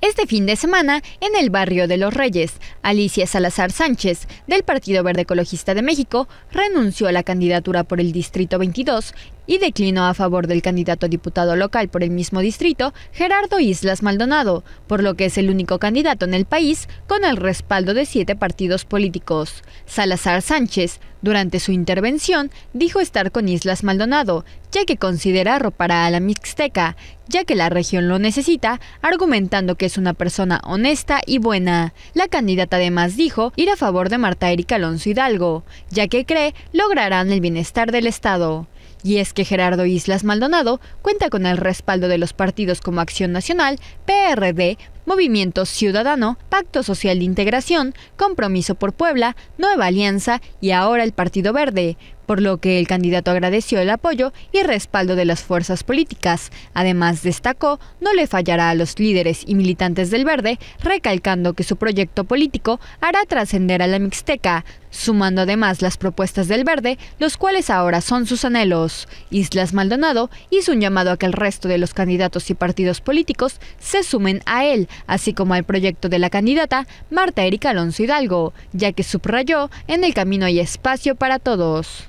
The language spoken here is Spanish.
Este fin de semana, en el barrio de Los Reyes, Alicia Salazar Sánchez, del Partido Verde Ecologista de México, renunció a la candidatura por el Distrito 22 y declinó a favor del candidato a diputado local por el mismo distrito, Gerardo Islas Maldonado, por lo que es el único candidato en el país con el respaldo de siete partidos políticos. Salazar Sánchez durante su intervención, dijo estar con Islas Maldonado, ya que considera arropará a la Mixteca, ya que la región lo necesita, argumentando que es una persona honesta y buena. La candidata además dijo ir a favor de Marta Erika Alonso Hidalgo, ya que cree lograrán el bienestar del Estado. Y es que Gerardo Islas Maldonado cuenta con el respaldo de los partidos como Acción Nacional, PRD, Movimiento Ciudadano, Pacto Social de Integración, Compromiso por Puebla, Nueva Alianza y ahora el Partido Verde, por lo que el candidato agradeció el apoyo y respaldo de las fuerzas políticas. Además destacó, no le fallará a los líderes y militantes del Verde, recalcando que su proyecto político hará trascender a la Mixteca, sumando además las propuestas del Verde, los cuales ahora son sus anhelos. Islas Maldonado hizo un llamado a que el resto de los candidatos y partidos políticos se sumen a él, así como al proyecto de la candidata Marta Erika Alonso Hidalgo, ya que subrayó en el camino hay espacio para todos.